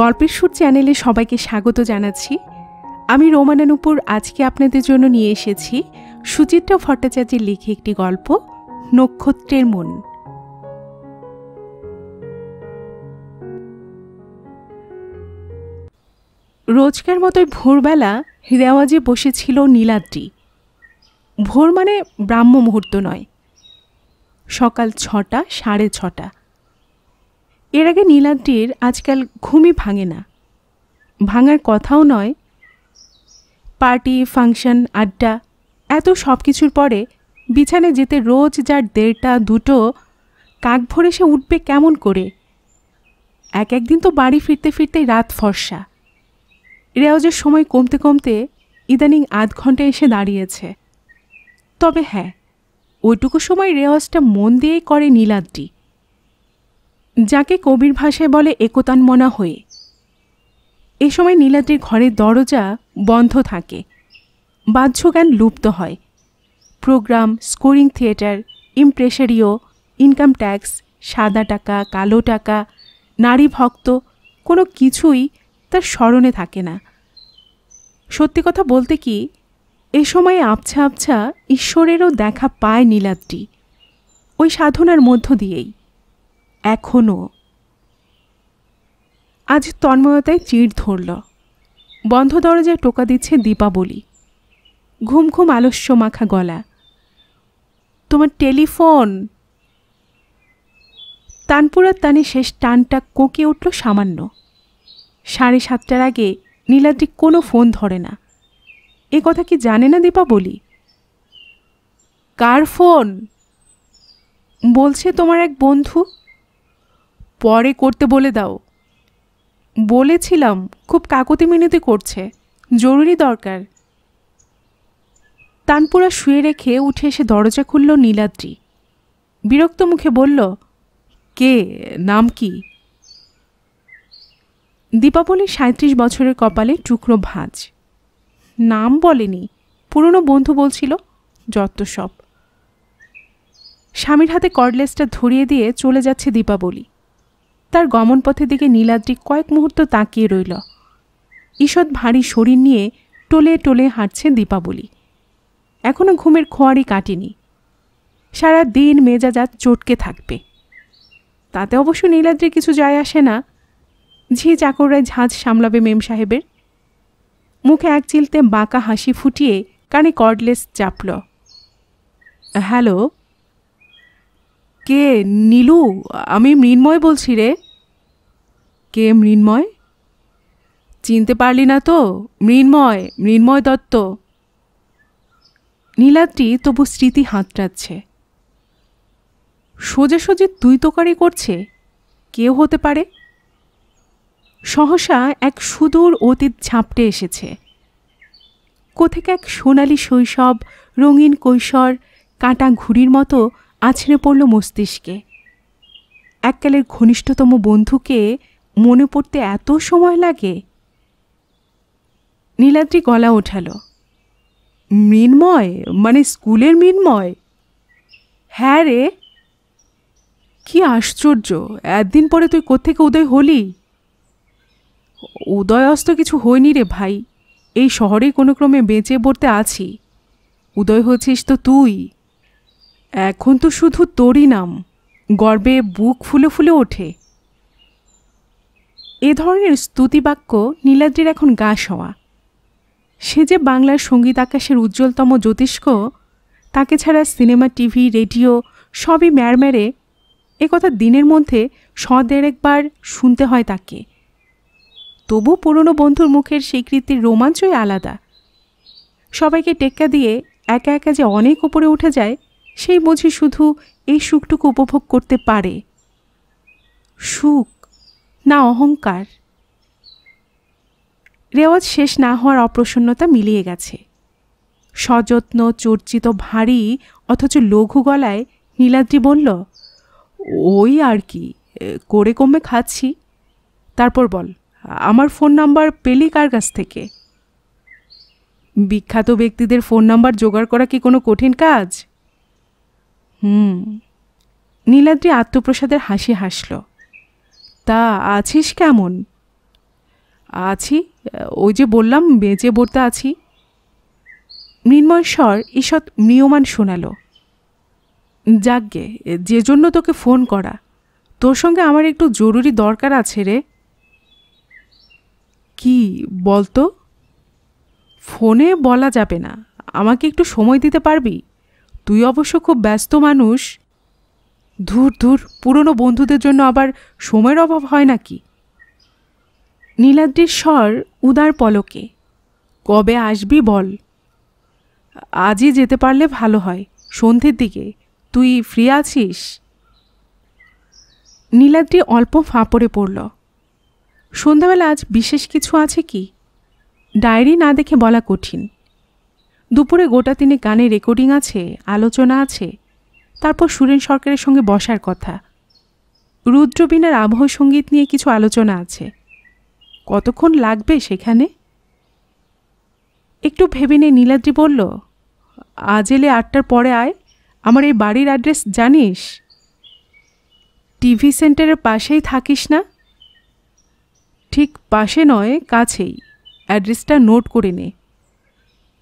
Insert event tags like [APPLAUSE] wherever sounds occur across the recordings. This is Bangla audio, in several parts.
গল্পের সুর চ্যানেলে সবাইকে স্বাগত জানাচ্ছি আমি রোমানানুপুর আজকে আপনাদের জন্য নিয়ে এসেছি সুচিত্রা ভট্টাচার্যের লিখে একটি গল্প নক্ষত্রের মন রোজকার মতোই ভোরবেলা রেওয়াজে বসেছিল নীলাদ্রি ভোর মানে ব্রাহ্ম মুহূর্ত নয় সকাল ছটা সাড়ে ছটা এর আগে নীলাদ্রির আজকাল ঘুমই ভাঙে না ভাঙার কথাও নয় পার্টি ফাংশন আড্ডা এত সব কিছুর পরে বিছানে যেতে রোজ যার দেড়টা দুটো কাক ভরে সে উঠবে কেমন করে এক একদিন তো বাড়ি ফিরতে ফিরতেই রাত ফর্সা রেওয়াজের সময় কমতে কমতে ইদানিং আধ ঘন্টা এসে দাঁড়িয়েছে তবে হ্যাঁ ওইটুকু সময় রেওয়াজটা মন দিয়েই করে নীলাদ্রি যাকে কবির ভাষায় বলে একতান মনা হয়ে এ সময় নীলাদ্রির ঘরের দরজা বন্ধ থাকে বাহ্যজ্ঞান লুপ্ত হয় program scoring theatre impresario income tax সাদা টাকা কালো টাকা নারী ভক্ত কোনো কিছুই তার স্মরণে থাকে না সত্যি কথা বলতে কি এ সময়ে আবছা আবছা ঈশ্বরেরও দেখা পায় নীলাদ্রি ওই সাধনার মধ্য দিয়েই এখনও আজ তন্ময়তায় চিড় ধরল বন্ধ দরজায় টোকা দিচ্ছে দীপাবলি ঘুম ঘুম আলস্য মাখা গলা তোমার টেলিফোন তানপুরার তানে শেষ টানটা কোকে উঠল সামান্য সাড়ে সাতটার আগে নীলাদ্রি কোনো ফোন ধরে না এ কথা কি জানে না দীপাবলি কার ফোন বলছে তোমার এক বন্ধু পরে করতে বলে দাও বলেছিলাম খুব কাকতি মিনতি করছে জরুরি দরকার তানপুরা শুয়ে রেখে উঠে এসে দরজা খুলল নীলাদ্রি বিরক্ত মুখে বলল কে নাম কি দীপাবলির সাঁত্রিশ বছরের কপালে টুকরো ভাঁজ নাম বলেনি পুরনো বন্ধু বলছিল যত্ত সব স্বামীর হাতে কর্ডলেসটা ধরিয়ে দিয়ে চলে যাচ্ছে দীপাবলি তার গমনপথের দিকে নীলাদ্রি কয়েক মুহূর্ত তাকিয়ে রইল ঈষৎ ভারী শরীর নিয়ে টোলে টোলে হাঁটছে দীপাবলি এখনও ঘুমের খোয়ারি কাটেনি সারা দিন মেজাজাত চটকে থাকবে তাতে অবশ্য নীলাদ্রি কিছু যায় আসে না ঝি চাকররায় ঝাঁজ সামলাবে মেম সাহেবের মুখে এক চিলতে বাঁকা হাসি ফুটিয়ে কানে কর্ডলেস চাপল হ্যালো কে নীলু আমি মৃন্ময় বলছি রে কে মৃন্ময় চিনতে পারলি না তো মৃন্ময় মৃন্ময় দত্ত নীলাদ্রি তবু স্মৃতি হাতড়াচ্ছে সোজা সোজে তুই তোকারি করছে কেউ হতে পারে সহসা এক সুদূর অতীত ঝাঁপটে এসেছে কোথেকে এক সোনালি শৈশব রঙিন কৈশোর কাঁটা ঘুড়ির মতো আছড়ে পড়ল মস্তিষ্কে এককালের ঘনিষ্ঠতম বন্ধুকে মনে পড়তে এত সময় লাগে নীলাদ্রি গলা ওঠাল মৃন্ময় মানে স্কুলের মৃন্ময় হ্যাঁ রে কি আশ্চর্য একদিন পরে তুই কোত্থেকে উদয় হলি উদয় অস্ত কিছু হয়নি রে ভাই এই শহরেই কোনো ক্রমে বেঁচে পড়তে আছি উদয় হচ্ছিস তো তুই এখন তো শুধু তোরই নাম গর্বে বুক ফুলে ফুলে ওঠে এ ধরনের স্তুতিবাক্য নীলাদ্রির এখন গা শোয়া সে যে বাংলার সঙ্গীত আকাশের উজ্জ্বলতম জ্যোতিষ্ক তাকে ছাড়া সিনেমা টিভি রেডিও সবই ম্যারম্যারে একথা দিনের মধ্যে সদের একবার শুনতে হয় তাকে তবু পুরনো বন্ধুর মুখের স্বীকৃতির রোমাঞ্চই আলাদা সবাইকে টেক্কা দিয়ে একা একা যে অনেক উপরে উঠে যায় সেই বুঝি শুধু এই সুখটুকু উপভোগ করতে পারে সুখ না অহংকার রেওয়াজ শেষ না হওয়ার অপ্রসন্নতা মিলিয়ে গেছে সযত্ন চর্চিত ভারী অথচ লঘু গলায় নীলাদ্রি বলল ওই আর কি করে কমে খাচ্ছি তারপর বল আমার ফোন নাম্বার পেলি কার কাছ থেকে বিখ্যাত ব্যক্তিদের ফোন নাম্বার জোগাড় করা কি কোনো কঠিন কাজ হুম নীলাদ্রি আত্মপ্রসাদের হাসি হাসল তা আছিস কেমন আছি ওই যে বললাম বেঁচে বলতে আছি মৃন্ময় স্বর ঈষৎ মিয়মান শোনালো যাকগে যে জন্য তোকে ফোন করা তোর সঙ্গে আমার একটু জরুরি দরকার আছে রে কি বলতো ফোনে বলা যাবে না আমাকে একটু সময় দিতে পারবি তুই অবশ্য খুব ব্যস্ত মানুষ ধুর ধুর পুরনো বন্ধুদের জন্য আবার সময়ের অভাব হয় নাকি নীলাদ্রির স্বর উদার পলকে কবে আসবি বল আজই যেতে পারলে ভালো হয় সন্ধ্যের দিকে তুই ফ্রি আছিস নীলাদ্রি অল্প ফাঁপড়ে পড়ল সন্ধ্যাবেলা আজ বিশেষ কিছু আছে কি ডায়েরি না দেখে বলা কঠিন দুপুরে গোটা তিনি গানে রেকর্ডিং আছে আলোচনা আছে তারপর সুরেন সরকারের সঙ্গে বসার কথা রুদ্রবীণার আবহ সঙ্গীত নিয়ে কিছু আলোচনা আছে কতক্ষণ লাগবে সেখানে একটু ভেবে নিয়ে নীলাদ্রি বলল আজ এলে আটটার পরে আয় আমার এই বাড়ির অ্যাড্রেস জানিস টিভি সেন্টারের পাশেই থাকিস না ঠিক পাশে নয় কাছেই অ্যাড্রেসটা নোট করে নে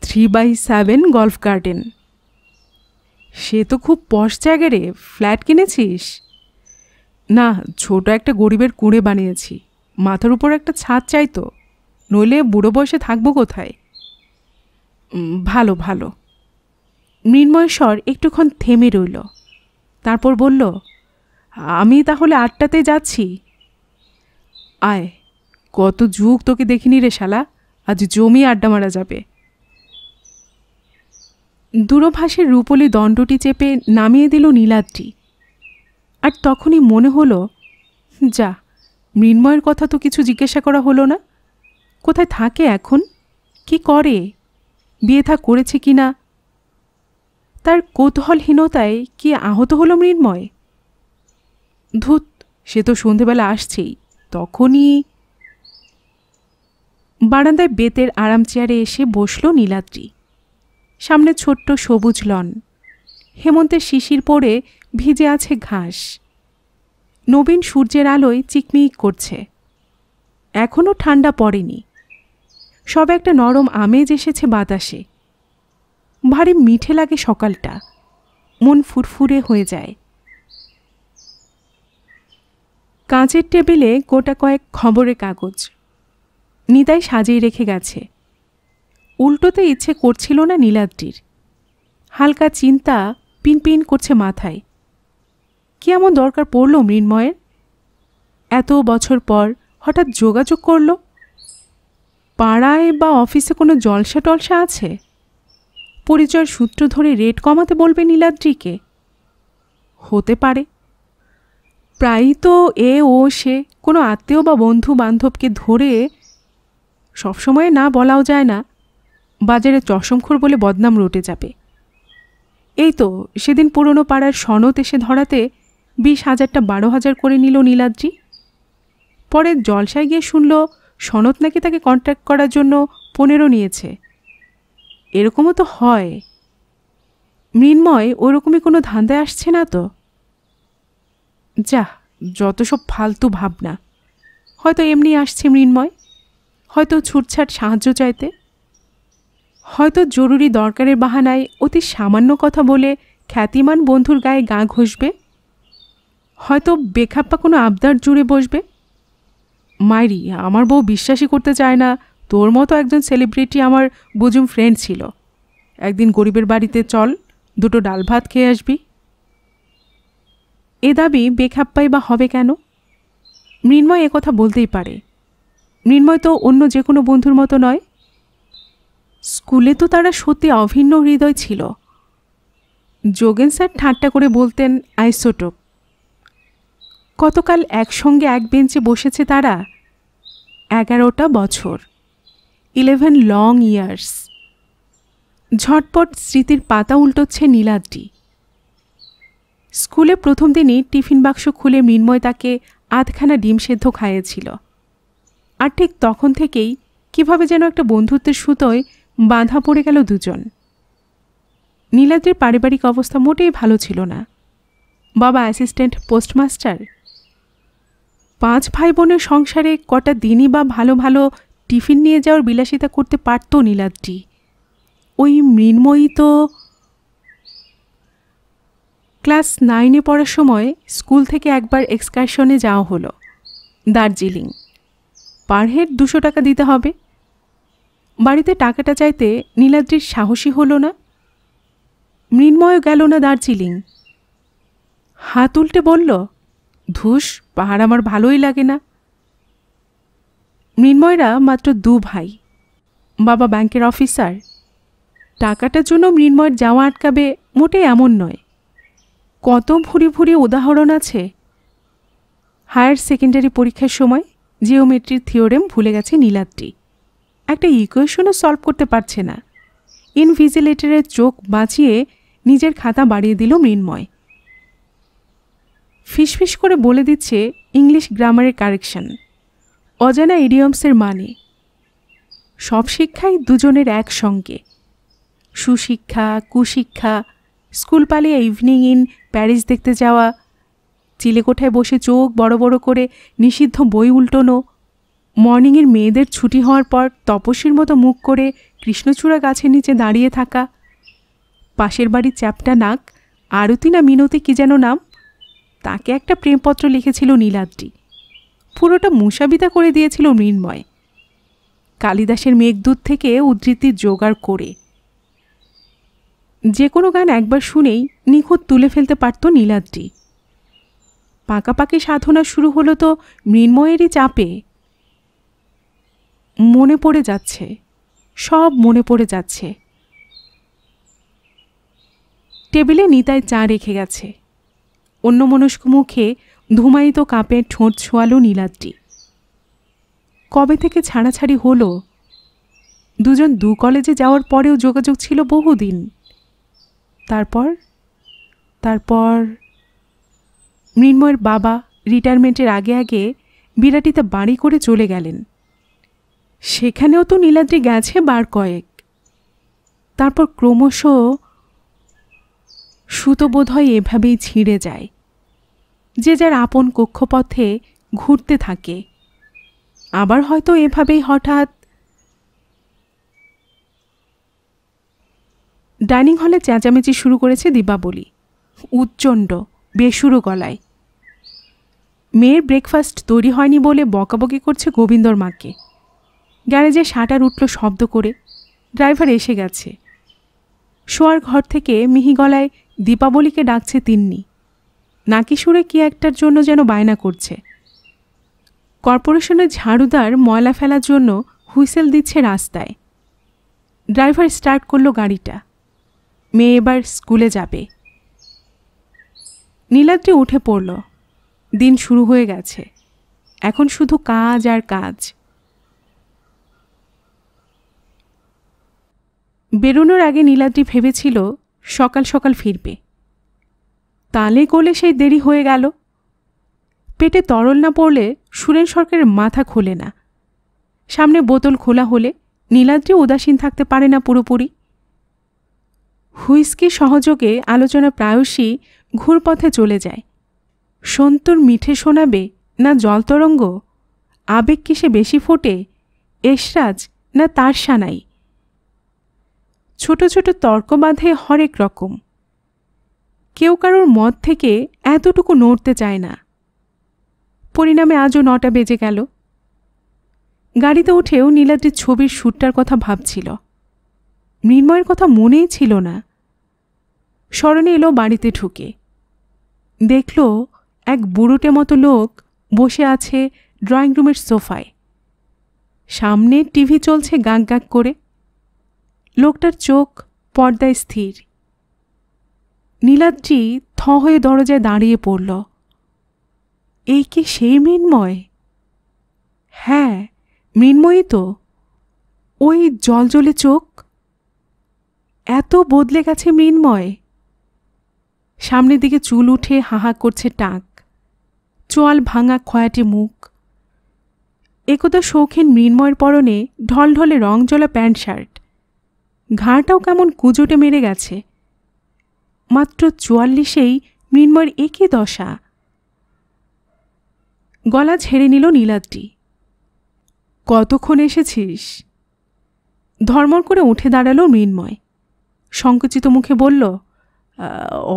three by seven Golf Garden সে তো খুব পশ জায়গা রে ফ্ল্যাট কিনেছিস না ছোট একটা গরিবের কুঁড়ে বানিয়েছি মাথার উপর একটা ছাদ চাই তো নইলে বুড়ো বয়সে থাকবো কোথায় ভালো ভালো স্বর একটুক্ষণ থেমে রইল তারপর বলল আমি তাহলে আটটাতে যাচ্ছি আয় কত যুগ তোকে দেখিনি রে শালা আজ জমি আড্ডা মারা যাবে দূরভাষের রূপলি দণ্ডটি চেপে নামিয়ে দিল নীলাদ্রি আর তখনই মনে হলো যা মৃন্ময়ের কথা তো কিছু জিজ্ঞাসা করা হলো না কোথায় থাকে এখন কি করে বিয়ে থা করেছে কি না তার কৌতূহলহীনতায় কি আহত হলো মৃন্ময় ধুত সে তো সন্ধেবেলা আসছেই তখনই বারান্দায় বেতের আরাম চেয়ারে এসে বসল নীলাদ্রি সামনে ছোট্ট সবুজ লন হেমন্তের শিশির পরে ভিজে আছে ঘাস নবীন সূর্যের আলোয় চিকমিক করছে এখনও ঠান্ডা পড়েনি সবে একটা নরম আমেজ এসেছে বাতাসে ভারী মিঠে লাগে সকালটা মন ফুরফুরে হয়ে যায় কাঁচের টেবিলে গোটা কয়েক খবরের কাগজ নিতাই সাজিয়ে রেখে গেছে উল্টোতে ইচ্ছে করছিল না নীলাদ্রির হালকা চিন্তা পিনপিন করছে মাথায় কি এমন দরকার পড়ল মৃন্ময়ের এত বছর পর হঠাৎ যোগাযোগ করল পাড়ায় বা অফিসে কোনো জলসা টলসা আছে পরিচয় সূত্র ধরে রেট কমাতে বলবে নীলাদ্রিকে হতে পারে প্রায়ই তো এ ও সে কোনো আত্মীয় বা বন্ধু বান্ধবকে ধরে সবসময় না বলাও যায় না বাজারে চশমখোর বলে বদনাম রটে যাবে এই তো সেদিন পুরনো পাড়ার সনদ এসে ধরাতে বিশ হাজারটা বারো হাজার করে নিল নীলাদ্রি পরে জলসায় গিয়ে শুনল সনদ নাকি তাকে কন্ট্যাক্ট করার জন্য পনেরো নিয়েছে এরকমও তো হয় মৃন্ময় ওরকমই কোনো ধান্দায় আসছে না তো যাহ যত সব ফালতু ভাবনা হয়তো এমনি আসছে মৃন্ময় হয়তো ছুটছাট সাহায্য চাইতে হয়তো জরুরি দরকারের বাহানায় অতি সামান্য কথা বলে খ্যাতিমান বন্ধুর গায়ে গা ঘষবে হয়তো বেখাপ্পা কোনো আবদার জুড়ে বসবে মাইরি আমার বউ বিশ্বাসই করতে চায় না তোর মতো একজন সেলিব্রিটি আমার বুজুম ফ্রেন্ড ছিল একদিন গরিবের বাড়িতে চল দুটো ডাল ভাত খেয়ে আসবি এ দাবি বেখাপ্পাই বা হবে কেন মৃন্ময় কথা বলতেই পারে মৃন্ময় তো অন্য যে কোনো বন্ধুর মতো নয় স্কুলে তো তারা সত্যি অভিন্ন হৃদয় ছিল যোগেন স্যার ঠাট্টা করে বলতেন আইসোটোপ কতকাল একসঙ্গে এক বেঞ্চে বসেছে তারা এগারোটা বছর ইলেভেন লং ইয়ার্স ঝটপট স্মৃতির পাতা উল্টোচ্ছে নীলাদ্রি স্কুলে প্রথম দিনই টিফিন বাক্স খুলে মৃন্ময় তাকে আধখানা ডিম সেদ্ধ খাইয়েছিল আর ঠিক তখন থেকেই কিভাবে যেন একটা বন্ধুত্বের সুতোয় বাঁধা পড়ে গেল দুজন নীলাদ্রির পারিবারিক অবস্থা মোটেই ভালো ছিল না বাবা অ্যাসিস্ট্যান্ট পোস্টমাস্টার পাঁচ ভাই বোনের সংসারে কটা দিনই বা ভালো ভালো টিফিন নিয়ে যাওয়ার বিলাসিতা করতে পারত নীলাদ্রি ওই মৃন্ময়ী তো ক্লাস নাইনে পড়ার সময় স্কুল থেকে একবার এক্সকারশনে যাওয়া হলো দার্জিলিং পার হেড দুশো টাকা দিতে হবে বাড়িতে টাকাটা চাইতে নীলাদ্রির সাহসী হলো না মৃন্ময় গেল না দার্জিলিং হাত উল্টে বলল ধুস পাহাড় আমার ভালোই লাগে না মৃন্ময়রা মাত্র দু ভাই বাবা ব্যাংকের অফিসার টাকাটার জন্য মৃন্ময়ের যাওয়া আটকাবে মোটে এমন নয় কত ভুরি ভুরি উদাহরণ আছে হায়ার সেকেন্ডারি পরীক্ষার সময় জিওমেট্রির থিওরেম ভুলে গেছে নীলাদ্রি একটা ইকুয়েশনও সলভ করতে পারছে না ইনভিজিলেটরের চোখ বাঁচিয়ে নিজের খাতা বাড়িয়ে দিল মৃন্ময় ফিসফিস করে বলে দিচ্ছে ইংলিশ গ্রামারের কারেকশন অজানা ইডিয়মসের মানে সব শিক্ষাই দুজনের একসঙ্গে সুশিক্ষা কুশিক্ষা স্কুল পালিয়ে ইভিনিং ইন প্যারিস দেখতে যাওয়া চিলেকোঠায় বসে চোখ বড় বড় করে নিষিদ্ধ বই উল্টোনো মর্নিংয়ের মেয়েদের ছুটি হওয়ার পর তপস্বীর মতো মুখ করে কৃষ্ণচূড়া গাছের নিচে দাঁড়িয়ে থাকা পাশের বাড়ির চ্যাপটা নাক আরতি না মিনতি কি যেন নাম তাকে একটা প্রেমপত্র লিখেছিল নীলাদ্রি পুরোটা মুসাবিতা করে দিয়েছিল মৃন্ময় কালিদাসের মেঘদূত থেকে উদ্ধৃতি জোগাড় করে যে কোনো গান একবার শুনেই নিখুঁত তুলে ফেলতে পারত নীলাদ্রি পাকাপাকি সাধনা শুরু হলো তো মৃন্ময়েরই চাপে মনে পড়ে যাচ্ছে সব মনে পড়ে যাচ্ছে টেবিলে নিতাই চা রেখে গেছে অন্য মনস্ক মুখে ধুমায়িত কাপে ঠোঁট ছোয়ালো নীলাদ্রি কবে থেকে ছাড়াছাড়ি হলো দুজন দু কলেজে যাওয়ার পরেও যোগাযোগ ছিল বহুদিন তারপর তারপর মৃন্ময়ের বাবা রিটায়ারমেন্টের আগে আগে বিরাটিতে বাড়ি করে চলে গেলেন সেখানেও তো নীলাদ্রি গেছে বার কয়েক তারপর ক্রমশ সুতো হয় এভাবেই ছিঁড়ে যায় যে যার আপন কক্ষপথে ঘুরতে থাকে আবার হয়তো এভাবেই হঠাৎ ডাইনিং হলে চেঁচামেচি শুরু করেছে দীপাবলি উচ্চণ্ড বেসুরো গলায় মেয়ের ব্রেকফাস্ট তৈরি হয়নি বলে বকাবকি করছে গোবিন্দর মাকে গ্যারেজে শাটার উঠল শব্দ করে ড্রাইভার এসে গেছে শোয়ার ঘর থেকে মিহি গলায় দীপাবলিকে ডাকছে তিন্নি নাকি সুরে কি একটার জন্য যেন বায়না করছে কর্পোরেশনের ঝাড়ুদার ময়লা ফেলার জন্য হুইসেল দিচ্ছে রাস্তায় ড্রাইভার স্টার্ট করলো গাড়িটা মেয়ে এবার স্কুলে যাবে নীলাদ্রি উঠে পড়ল দিন শুরু হয়ে গেছে এখন শুধু কাজ আর কাজ বেরোনোর আগে নীলাদ্রি ভেবেছিল সকাল সকাল ফিরবে তালে কোলে সেই দেরি হয়ে গেল পেটে তরল না পড়লে সুরেন সরকারের মাথা খোলে না সামনে বোতল খোলা হলে নীলাদ্রি উদাসীন থাকতে পারে না পুরোপুরি হুইস্কি সহযোগে আলোচনা প্রায়শই ঘুরপথে চলে যায় সন্তুর মিঠে শোনাবে না জলতরঙ্গ আবেগ কিসে বেশি ফোটে এশরাজ না তার সানাই ছোট ছোট তর্ক বাঁধে হরেক রকম কেউ কারোর মত থেকে এতটুকু নড়তে চায় না পরিণামে আজও নটা বেজে গেল গাড়িতে উঠেও নীলাদ্রির ছবির শ্যুটটার কথা ভাবছিল মৃন্ময়ের কথা মনেই ছিল না স্মরণে এলো বাড়িতে ঢুকে দেখল এক বুড়োটে মতো লোক বসে আছে ড্রয়িং রুমের সোফায় সামনে টিভি চলছে গাঁক গাঁক করে লোকটার চোখ পর্দায় স্থির নীলাদ্রি থ হয়ে দরজায় দাঁড়িয়ে পড়ল এই কি সেই মৃন্ময় হ্যাঁ মৃন্ময়ই তো ওই জলজলে চোখ এত বদলে গেছে মৃন্ময় সামনের দিকে চুল উঠে হাহা করছে টাক চোয়াল ভাঙা খয়াটি মুখ একদা শৌখিন মৃন্ময়ের পরনে ঢলঢলে রং জ্বলা প্যান্ট শার্ট ঘাড়টাও কেমন কুজোটে মেরে গেছে মাত্র চুয়াল্লিশেই মৃন্ময়ের একই দশা গলা ঝেড়ে নিল নীলাদ্রি কতক্ষণ এসেছিস ধর্মর করে উঠে দাঁড়ালো মৃন্ময় সংকুচিত মুখে বলল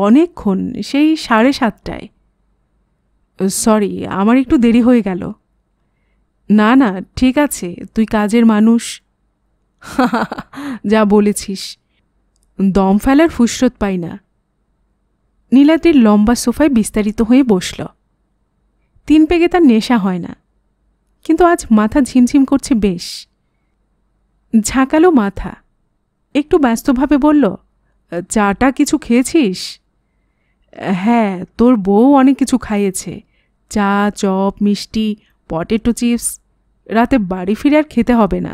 অনেকক্ষণ সেই সাড়ে সাতটায় সরি আমার একটু দেরি হয়ে গেল না না ঠিক আছে তুই কাজের মানুষ [LAUGHS] যা বলেছিস দম ফেলার ফুসরত পাই না নীলাদ্রির লম্বা সোফায় বিস্তারিত হয়ে বসল তিন পেগে তার নেশা হয় না কিন্তু আজ মাথা ঝিমঝিম করছে বেশ ঝাঁকালো মাথা একটু ব্যস্তভাবে বলল চাটা কিছু খেয়েছিস হ্যাঁ তোর বউ অনেক কিছু খাইয়েছে চা চপ মিষ্টি পটেটো চিপস রাতে বাড়ি ফিরে আর খেতে হবে না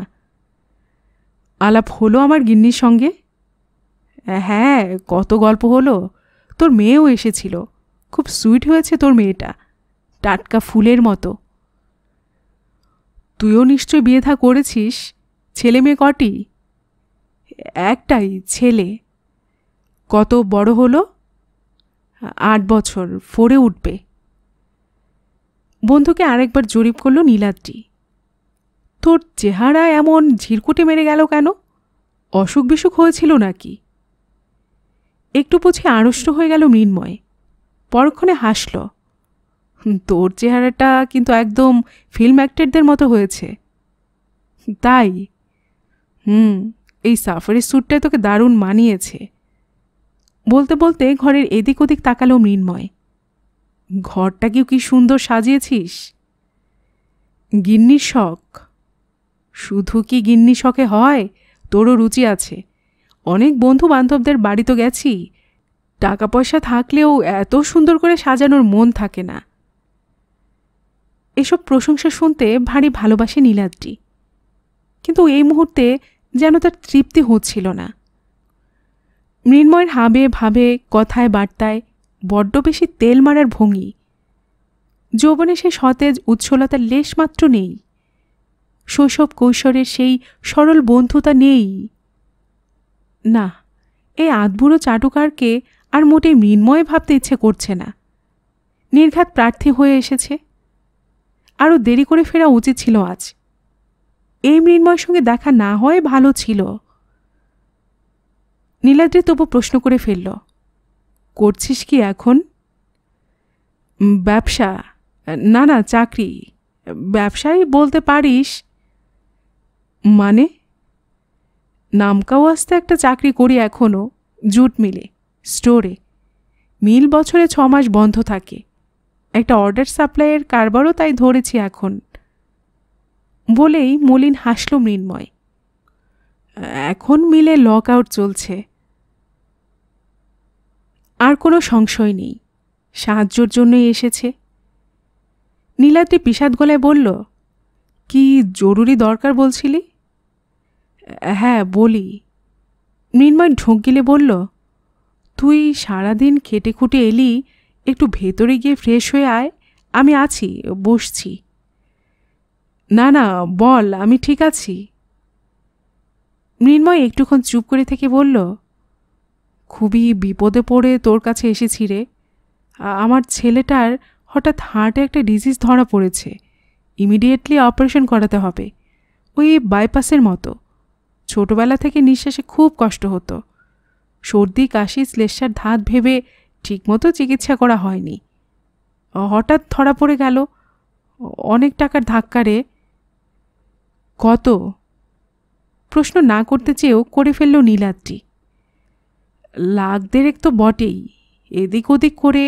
আলাপ হলো আমার গিন্নির সঙ্গে হ্যাঁ কত গল্প হলো তোর মেয়েও এসেছিল খুব সুইট হয়েছে তোর মেয়েটা টাটকা ফুলের মতো তুইও নিশ্চয় বিয়ে থা করেছিস ছেলে মেয়ে কটি একটাই ছেলে কত বড় হলো আট বছর ফোরে উঠবে বন্ধুকে আরেকবার জরিপ করলো নীলাদ্রি তোর চেহারা এমন ঝিরকুটে মেরে গেল কেন অসুখ বিসুখ হয়েছিল নাকি একটু বুঝে আড়ষ্ট হয়ে গেল মৃন্ময় পরক্ষণে হাসল তোর চেহারাটা কিন্তু একদম ফিল্ম অ্যাক্টরদের মতো হয়েছে তাই হুম এই সাফারি স্যুটটাই তোকে দারুণ মানিয়েছে বলতে বলতে ঘরের এদিক ওদিক তাকালো মৃন্ময় কি কি সুন্দর সাজিয়েছিস গিন্নির শখ শুধু কি গিন্নি শখে হয় তোরও রুচি আছে অনেক বন্ধু বান্ধবদের বাড়ি তো গেছি টাকা পয়সা থাকলেও এত সুন্দর করে সাজানোর মন থাকে না এসব প্রশংসা শুনতে ভারী ভালোবাসে নীলাদ্রি কিন্তু এই মুহূর্তে যেন তার তৃপ্তি হচ্ছিল না মৃন্ময়ের হাবে ভাবে কথায় বার্তায় বড্ড বেশি তেল মারার ভঙ্গি যৌবনে সে সতেজ উচ্ছলতার লেশমাত্র নেই শৈশব কৈশোরের সেই সরল বন্ধুতা নেই না এই আধবুড়ো চাটুকারকে আর মোটে মৃন্ময় ভাবতে ইচ্ছে করছে না নির্ঘাত প্রার্থী হয়ে এসেছে আরও দেরি করে ফেরা উচিত ছিল আজ এই মৃন্ময়ের সঙ্গে দেখা না হয় ভালো ছিল নীলাদ্রি তবু প্রশ্ন করে ফেলল করছিস কি এখন ব্যবসা না না চাকরি ব্যবসায় বলতে পারিস মানে নামকাও আসতে একটা চাকরি করি এখনও জুট মিলে স্টোরে মিল বছরে ছ মাস বন্ধ থাকে একটা অর্ডার সাপ্লাইয়ের কারবারও তাই ধরেছি এখন বলেই মলিন হাসল মৃন্ময় এখন মিলে লক আউট চলছে আর কোনো সংশয় নেই সাহায্যর জন্যই এসেছে নীলাদ্রি পিসাদ গলায় বলল কি জরুরি দরকার বলছিলি হ্যাঁ বলি মৃন্ময় ঢোক গিলে বলল তুই সারাদিন খেটে খুটে এলি একটু ভেতরে গিয়ে ফ্রেশ হয়ে আয় আমি আছি বসছি না না বল আমি ঠিক আছি মৃন্ময় একটুক্ষণ চুপ করে থেকে বলল খুবই বিপদে পড়ে তোর কাছে এসেছি রে আমার ছেলেটার হঠাৎ হার্টে একটা ডিজিজ ধরা পড়েছে ইমিডিয়েটলি অপারেশন করাতে হবে ওই বাইপাসের মতো ছোটবেলা থেকে নিঃশ্বাসে খুব কষ্ট হতো সর্দি কাশি শ্লেষার ধাত ভেবে ঠিকমতো চিকিৎসা করা হয়নি হঠাৎ ধরা পড়ে গেল অনেক টাকার ধাক্কারে কত প্রশ্ন না করতে চেয়েও করে ফেলল নীলাদ্রি লাখ দেড়েক তো বটেই এদিক ওদিক করে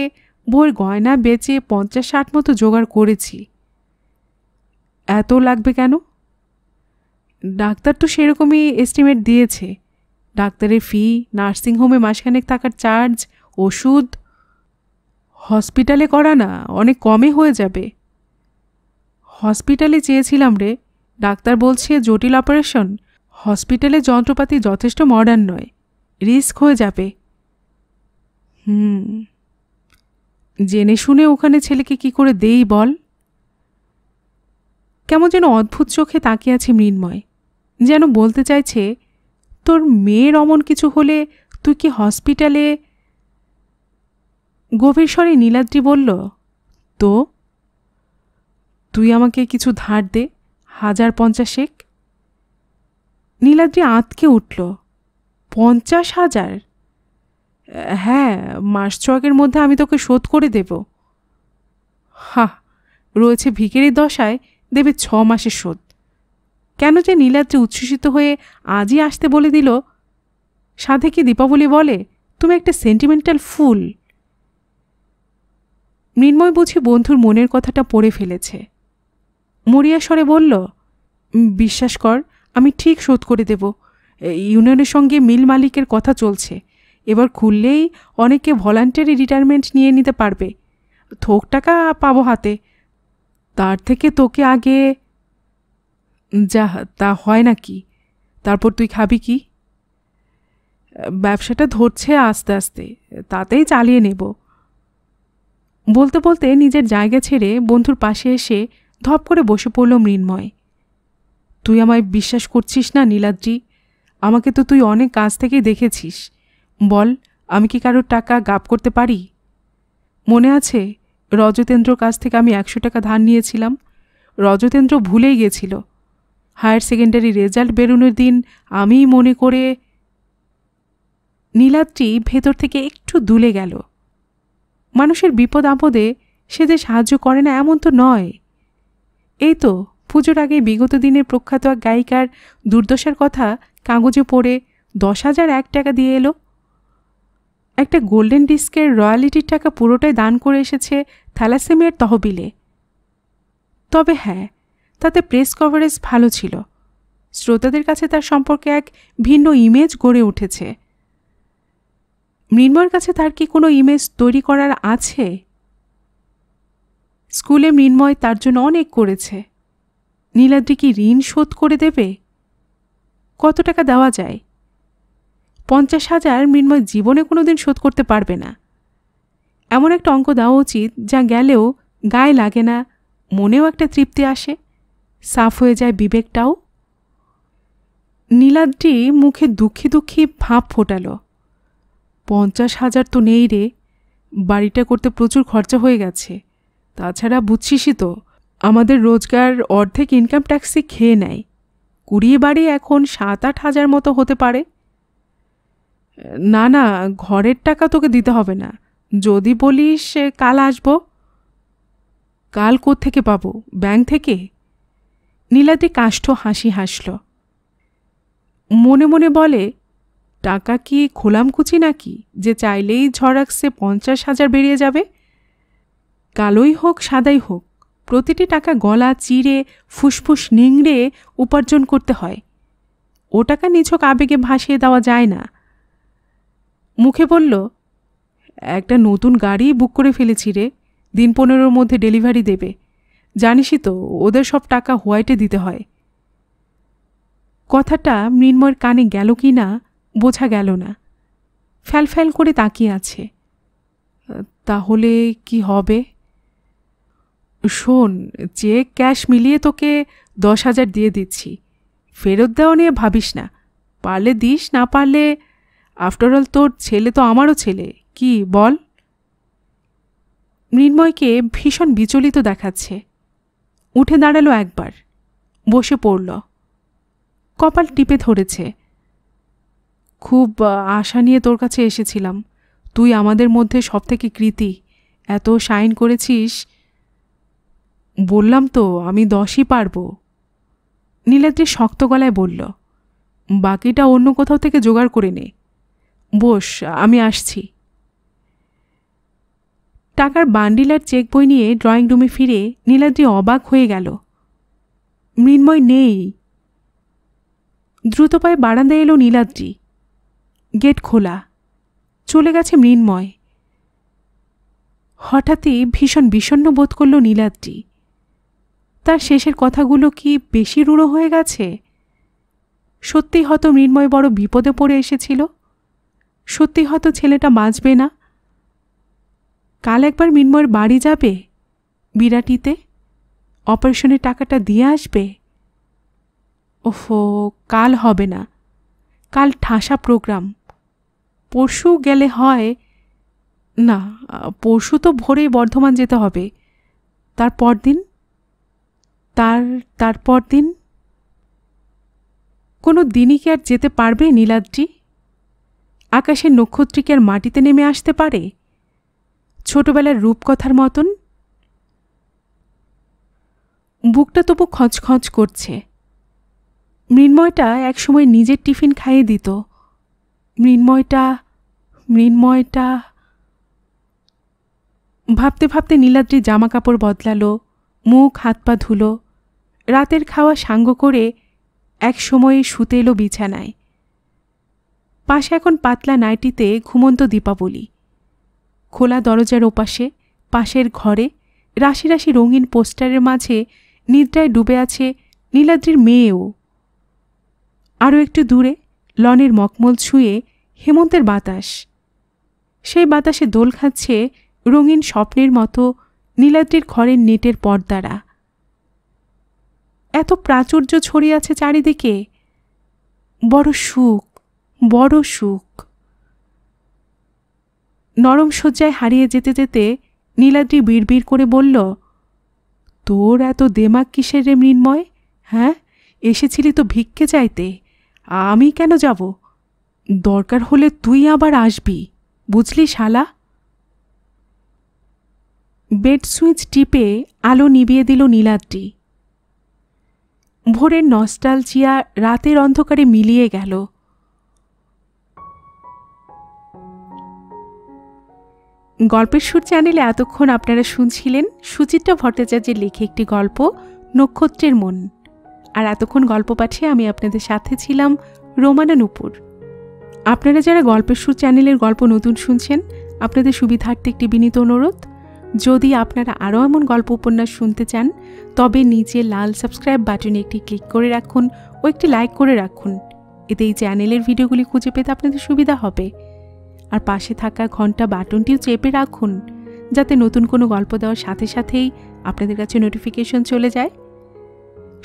বইয়ের গয়না বেচে পঞ্চাশ ষাট মতো জোগাড় করেছি এত লাগবে কেন ডাক্তার তো সেরকমই এস্টিমেট দিয়েছে ডাক্তারের ফি নার্সিংহোমে মাসখানেক থাকার চার্জ ওষুধ হসপিটালে করা না অনেক কমে হয়ে যাবে হসপিটালে চেয়েছিলাম রে ডাক্তার বলছে জটিল অপারেশন হসপিটালে যন্ত্রপাতি যথেষ্ট মডার্ন নয় রিস্ক হয়ে যাবে হুম জেনে শুনে ওখানে ছেলেকে কি করে দেই বল কেমন যেন অদ্ভুত চোখে তাকিয়ে আছে মৃন্ময় যেন বলতে চাইছে তোর মেয়ের অমন কিছু হলে তুই কি হসপিটালে গভীর স্বরে নীলাদ্রি বলল তো তুই আমাকে কিছু ধার দে হাজার পঞ্চাশেক নীলাদ্রি আঁতকে উঠল পঞ্চাশ হাজার হ্যাঁ মাস ছয়কের মধ্যে আমি তোকে শোধ করে দেব হা রয়েছে ভিকেরি দশায় দেবে ছ মাসের শোধ কেন যে নীলাদ্রি উচ্ছ্বসিত হয়ে আজই আসতে বলে দিল সাধে কি দীপাবলি বলে তুমি একটা সেন্টিমেন্টাল ফুল মৃন্ময় বুঝি বন্ধুর মনের কথাটা পড়ে ফেলেছে মরিয়া স্বরে বলল বিশ্বাস কর আমি ঠিক শোধ করে দেব ইউনিয়নের সঙ্গে মিল মালিকের কথা চলছে এবার খুললেই অনেকে ভলান্টারি রিটায়ারমেন্ট নিয়ে নিতে পারবে থোক টাকা পাবো হাতে তার থেকে তোকে আগে যা তা হয় না কি তারপর তুই খাবি কি ব্যবসাটা ধরছে আস্তে আস্তে তাতেই চালিয়ে নেব বলতে বলতে নিজের জায়গা ছেড়ে বন্ধুর পাশে এসে ধপ করে বসে পড়ল মৃন্ময় তুই আমায় বিশ্বাস করছিস না নীলাদ্রি আমাকে তো তুই অনেক কাজ থেকেই দেখেছিস বল আমি কি কারোর টাকা গাপ করতে পারি মনে আছে রজতেন্দ্রর কাছ থেকে আমি একশো টাকা ধার নিয়েছিলাম রজতেন্দ্র ভুলেই গেছিল হায়ার সেকেন্ডারি রেজাল্ট বেরোনোর দিন আমি মনে করে নীলাদ্রি ভেতর থেকে একটু দুলে গেল মানুষের বিপদ আপদে সে যে সাহায্য করে না এমন তো নয় এই তো পুজোর আগে বিগত দিনের প্রখ্যাত এক গায়িকার দুর্দশার কথা কাগজে পড়ে দশ হাজার এক টাকা দিয়ে এলো একটা গোল্ডেন ডিস্কের রয়্যালিটির টাকা পুরোটাই দান করে এসেছে থ্যালাসেমিয়ার তহবিলে তবে হ্যাঁ তাতে প্রেস কভারেজ ভালো ছিল শ্রোতাদের কাছে তার সম্পর্কে এক ভিন্ন ইমেজ গড়ে উঠেছে মৃন্ময়ের কাছে তার কি কোনো ইমেজ তৈরি করার আছে স্কুলে মৃন্ময় তার জন্য অনেক করেছে নীলাদ্রি কি ঋণ শোধ করে দেবে কত টাকা দেওয়া যায় পঞ্চাশ হাজার মৃন্ময় জীবনে কোনো দিন শোধ করতে পারবে না এমন একটা অঙ্ক দেওয়া উচিত যা গেলেও গায়ে লাগে না মনেও একটা তৃপ্তি আসে সাফ হয়ে যায় বিবেকটাও নীলাদ্রি মুখে দুঃখী দুঃখী ভাব ফোটাল পঞ্চাশ হাজার তো নেই রে বাড়িটা করতে প্রচুর খরচা হয়ে গেছে তাছাড়া বুঝছিসই তো আমাদের রোজগার অর্ধেক ইনকাম ট্যাক্সে খেয়ে নেয় কুড়িয়ে বাড়ি এখন সাত আট হাজার মতো হতে পারে না না ঘরের টাকা তোকে দিতে হবে না যদি বলিস কাল আসবো কাল থেকে পাবো ব্যাংক থেকে নীলাদি কাষ্ঠ হাসি হাসল মনে মনে বলে টাকা কি খোলামকুচি নাকি যে চাইলেই ঝড়াকসে পঞ্চাশ হাজার বেরিয়ে যাবে কালোই হোক সাদাই হোক প্রতিটি টাকা গলা চিড়ে ফুসফুস নিংড়ে উপার্জন করতে হয় ও টাকা নিছক আবেগে ভাসিয়ে দেওয়া যায় না মুখে বলল একটা নতুন গাড়ি বুক করে ফেলেছি রে দিন পনেরোর মধ্যে ডেলিভারি দেবে জানিসই তো ওদের সব টাকা হোয়াইটে দিতে হয় কথাটা মৃন্ময়ের কানে গেল কি না বোঝা গেল না ফ্যালফ্যাল করে তাকিয়ে আছে তাহলে কি হবে শোন যে ক্যাশ মিলিয়ে তোকে দশ হাজার দিয়ে দিচ্ছি ফেরত দেওয়া নিয়ে ভাবিস না পারলে দিস না পারলে আফটারঅল তোর ছেলে তো আমারও ছেলে কি বল মৃন্ময়কে ভীষণ বিচলিত দেখাচ্ছে উঠে দাঁড়ালো একবার বসে পড়ল কপাল টিপে ধরেছে খুব আশা নিয়ে তোর কাছে এসেছিলাম তুই আমাদের মধ্যে সব থেকে কৃতি এত সাইন করেছিস বললাম তো আমি দশই পারব নীলাদ্রি শক্ত গলায় বলল বাকিটা অন্য কোথাও থেকে জোগাড় করে নে বস আমি আসছি টাকার বান্ডিল আর চেক বই নিয়ে ড্রয়িং রুমে ফিরে নীলাদ্রি অবাক হয়ে গেল মৃন্ময় নেই দ্রুত পায়ে বারান্দায় এলো নীলাদ্রি গেট খোলা চলে গেছে মৃন্ময় হঠাৎই ভীষণ বিষণ্ন বোধ করল নীলাদ্রি তার শেষের কথাগুলো কি বেশি রূঢ় হয়ে গেছে সত্যি হয়তো মৃন্ময় বড় বিপদে পড়ে এসেছিল সত্যি হয়তো ছেলেটা বাঁচবে না কাল একবার মিনময়ের বাড়ি যাবে বিরাটিতে অপারেশনের টাকাটা দিয়ে আসবে ওফো কাল হবে না কাল ঠাসা প্রোগ্রাম পরশু গেলে হয় না পরশু তো ভোরে বর্ধমান যেতে হবে তার পরদিন তার তারপর দিন কোনো দিনই কি আর যেতে পারবে নীলাদ্রি আকাশের নক্ষত্রিক আর মাটিতে নেমে আসতে পারে ছোটবেলার রূপকথার মতন বুকটা তবু খচখচ করছে মৃন্ময়টা একসময় নিজের টিফিন খাইয়ে দিত মৃন্ময়টা মৃন্ময়টা ভাবতে ভাবতে নীলাদ্রি জামা কাপড় বদলালো মুখ হাত পা ধুলো রাতের খাওয়া সাঙ্গ করে এক সময়ে শুতে এলো বিছানায় পাশে এখন পাতলা নাইটিতে ঘুমন্ত দীপাবলি খোলা দরজার ওপাশে পাশের ঘরে রাশি রাশি রঙিন পোস্টারের মাঝে নিদ্রায় ডুবে আছে নীলাদ্রির মেয়েও আরও একটু দূরে লনের মকমল ছুঁয়ে হেমন্তের বাতাস সেই বাতাসে দোল খাচ্ছে রঙিন স্বপ্নের মতো নীলাদ্রির ঘরের নেটের পর্দারা এত প্রাচুর্য ছড়িয়ে আছে চারিদিকে বড় সুখ বড় সুখ নরম শয্যায় হারিয়ে যেতে যেতে নীলাদ্রি বিড়বিড় করে বলল তোর এত দেমাক কিসের রে মৃন্ময় হ্যাঁ এসেছিলি তো ভিক্ষে চাইতে আমি কেন যাব দরকার হলে তুই আবার আসবি বুঝলি শালা বেড সুইচ টিপে আলো নিবিয়ে দিল নীলাদ্রি ভোরের চিয়া রাতের অন্ধকারে মিলিয়ে গেল গল্পের সুর চ্যানেলে এতক্ষণ আপনারা শুনছিলেন সুচিত্রা ভট্টাচার্যের লেখে একটি গল্প নক্ষত্রের মন আর এতক্ষণ গল্প পাঠে আমি আপনাদের সাথে ছিলাম রোমানা নুপুর আপনারা যারা গল্পের সুর চ্যানেলের গল্প নতুন শুনছেন আপনাদের সুবিধার্থে একটি বিনীত অনুরোধ যদি আপনারা আরও এমন গল্প উপন্যাস শুনতে চান তবে নিচে লাল সাবস্ক্রাইব বাটনে একটি ক্লিক করে রাখুন ও একটি লাইক করে রাখুন এতে এই চ্যানেলের ভিডিওগুলি খুঁজে পেতে আপনাদের সুবিধা হবে আর পাশে থাকা ঘন্টা বাটনটিও চেপে রাখুন যাতে নতুন কোনো গল্প দেওয়ার সাথে সাথেই আপনাদের কাছে নোটিফিকেশন চলে যায়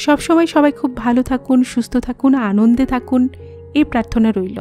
সবসময় সবাই খুব ভালো থাকুন সুস্থ থাকুন আনন্দে থাকুন এই প্রার্থনা রইল